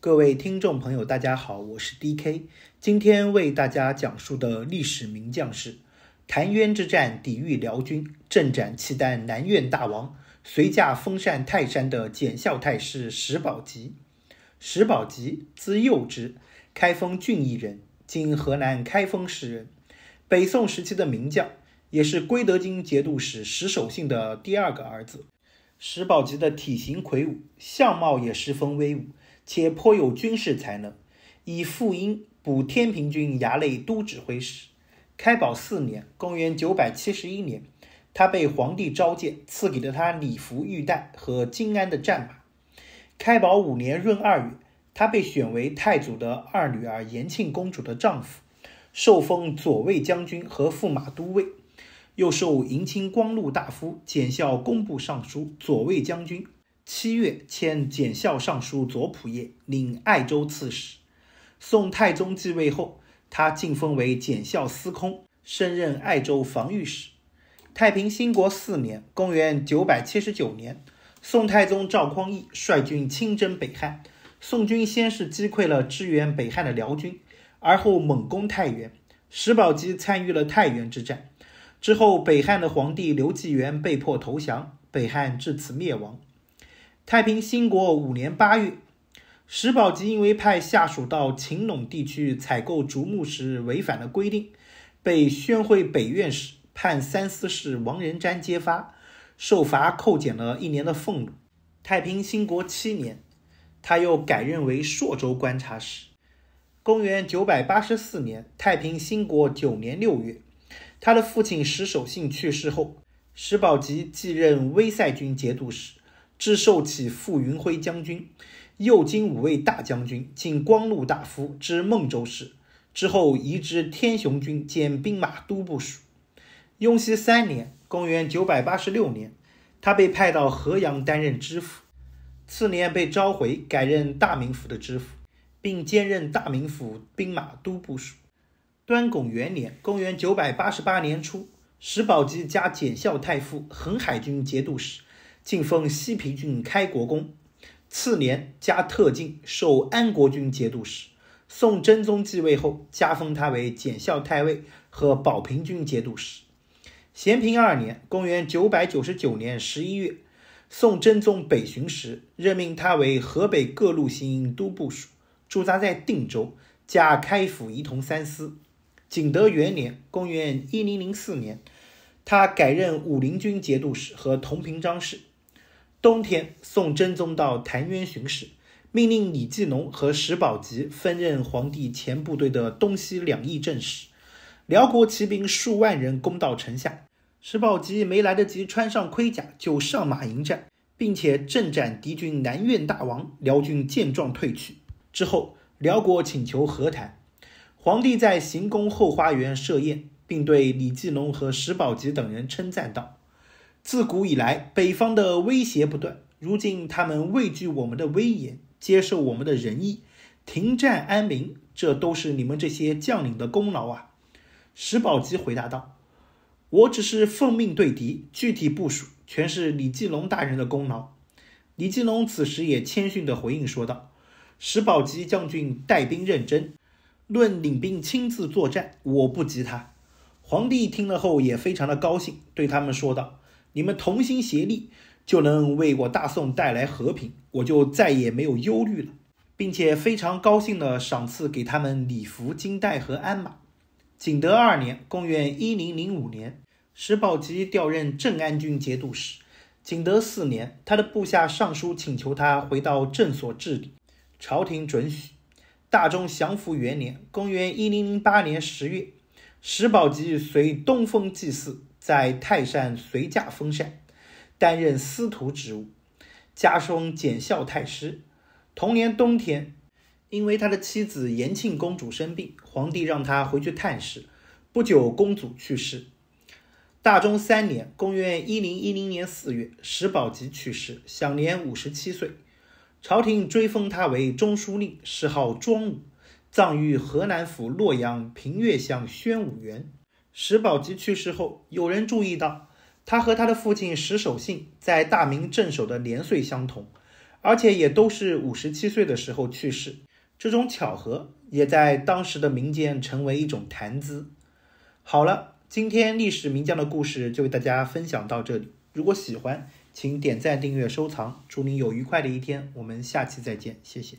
各位听众朋友，大家好，我是 D.K。今天为大家讲述的历史名将是澶渊之战抵御辽军，镇斩契丹南苑大王，随驾封禅泰山的检校太师石宝吉。石宝吉，字幼之，开封郡邑人，今河南开封市人。北宋时期的名将，也是归德金节度使石守信的第二个儿子。石宝吉的体型魁梧，相貌也十分威武。且颇有军事才能，以副鹰补天平军衙内都指挥使。开宝四年（公元971年），他被皇帝召见，赐给了他礼服、玉带和金鞍的战马。开宝五年闰二月，他被选为太祖的二女儿延庆公主的丈夫，受封左卫将军和驸马都尉，又受迎亲光禄大夫、检校工部尚书、左卫将军。七月，迁检校尚书左仆射，领爱州刺史。宋太宗继位后，他晋封为检校司空，升任爱州防御使。太平兴国四年（公元979年），宋太宗赵匡胤率军亲征北汉。宋军先是击溃了支援北汉的辽军，而后猛攻太原。石宝吉参与了太原之战。之后，北汉的皇帝刘继元被迫投降，北汉至此灭亡。太平兴国五年八月，石保吉因为派下属到秦陇地区采购竹木时违反了规定，被宣惠北院使判三司事王仁瞻揭发，受罚扣减了一年的俸禄。太平兴国七年，他又改任为朔州观察使。公元九百八十四年，太平兴国九年六月，他的父亲石守信去世后，石保吉继任威塞军节度使。至受起复云麾将军，右京五位大将军，进光禄大夫，知孟州市。之后移至天雄军，兼兵马都部署。雍熙三年（公元986年），他被派到河阳担任知府。次年被召回，改任大名府的知府，并兼任大名府兵马都部署。端拱元年（公元988年初），石保吉加检校太傅、横海军节度使。晋封西平郡开国公，次年加特进，授安国军节度使。宋真宗继位后，加封他为检校太尉和保平军节度使。咸平二年（公元999年）十一月，宋真宗北巡时，任命他为河北各路行营都部署，驻扎在定州，加开府仪同三司。景德元年（公元1004年），他改任武陵军节度使和同平章事。冬天，宋真宗到潭渊巡视，命令李继农和石宝吉分任皇帝前部队的东西两翼阵使。辽国骑兵数万人攻到城下，石宝吉没来得及穿上盔甲就上马迎战，并且阵斩敌军南苑大王。辽军见状退去之后，辽国请求和谈。皇帝在行宫后花园设宴，并对李继农和石宝吉等人称赞道。自古以来，北方的威胁不断。如今他们畏惧我们的威严，接受我们的仁义，停战安民，这都是你们这些将领的功劳啊！石宝吉回答道：“我只是奉命对敌，具体部署全是李继龙大人的功劳。”李继龙此时也谦逊地回应说道：“石宝吉将军带兵认真，论领兵亲自作战，我不及他。”皇帝听了后也非常的高兴，对他们说道。你们同心协力，就能为我大宋带来和平，我就再也没有忧虑了，并且非常高兴地赏赐给他们礼服、金带和鞍马。景德二年（公元1005年），石宝吉调任镇安军节度使。景德四年，他的部下上书请求他回到镇所治理，朝廷准许。大中祥符元年（公元1008年）十月，石宝吉随东风祭祀。在泰山随驾封禅，担任司徒职务，加封检校太师。同年冬天，因为他的妻子延庆公主生病，皇帝让他回去探视。不久，公主去世。大中三年（公元1010年）四月，石宝吉去世，享年五十七岁。朝廷追封他为中书令，谥号庄武，葬于河南府洛阳平乐乡宣武园。石保吉去世后，有人注意到他和他的父亲石守信在大明镇守的年岁相同，而且也都是五十七岁的时候去世。这种巧合也在当时的民间成为一种谈资。好了，今天历史名将的故事就为大家分享到这里。如果喜欢，请点赞、订阅、收藏。祝您有愉快的一天，我们下期再见，谢谢。